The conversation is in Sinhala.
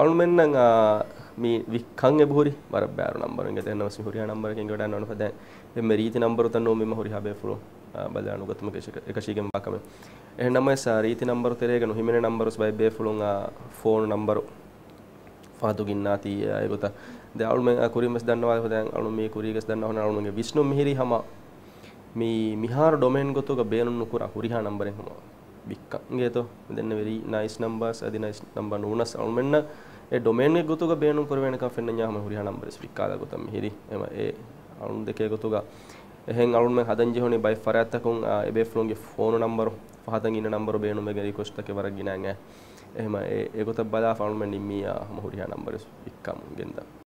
ಅವಳು ಮೆನ್ನಂಗ මේ වික්කං එබහරි බර බෑර නම්බර ගතන සිහරිය නම්බරකින් ගඩන්න නොපද එම රීති නම්බර තන්නෝ මෙම හොරි හබේපුරු බලයානු ගතම එකශීගෙන් වාකම එහනම සාරීති නම්බර තෙරේග නොහිමෙන නම්බරස් බයි බේෆුලුන් ෆෝන් නම්බරු ෆාතු ගින්නා තී අයගොත දවුල් මේ කුරීමස් දන්නවා හොදැන් අනු මේ කුරීගස් දන්න හොන අනුගේ විෂ්ණු මිහිරි හම මේ මිහාර ඩොමේන් ගොතුක බේනුන් නුකුර හුරිහා නම්බරෙන් හමවා ಬಿಕ್ಕಂಗೇತೋ ಇದನ್ನ ವೆರಿ ನೈಸ್ ನಂಬರ್ಸ್ ಅದಿ ನೈಸ್ ನಂಬರ್ ನೋನಸ್ ಅವನ್ಮೆನ್ನ ಎ ಡೊಮೇನ್ ಗೆ ಗೊತ್ತುಗ ಬೇನು ಪುರವೇನ ಕಾ ಫೆನ್ನ ನ್ಯಾಮ ಹುರಿಯ ನಂಬರ್ಸ್ ಬಿಕ್ಕಾದ ಗೊತ್ತಂ ಹಿರಿ ಎಮ ಎ ಅವನ್ ದೆಕೆ ಗೊತ್ತುಗ එහෙන් අලුන් මේ හදන් ජිහොනි බයි ෆරයත්තකුන් එබේ ෆ්ලෝන්ගේ ෆෝන නම්බර පහතන් ඉන්න නම්බර බේනු මේ රිකෙස්ට් එකේ වරක් ගිනාන් ඈ එහෙම ඒ ඒකත බලා ෆානුන් මෙන් නිම්මියා හම හුරියා නම්බරස් එක්කම් ගෙන්දා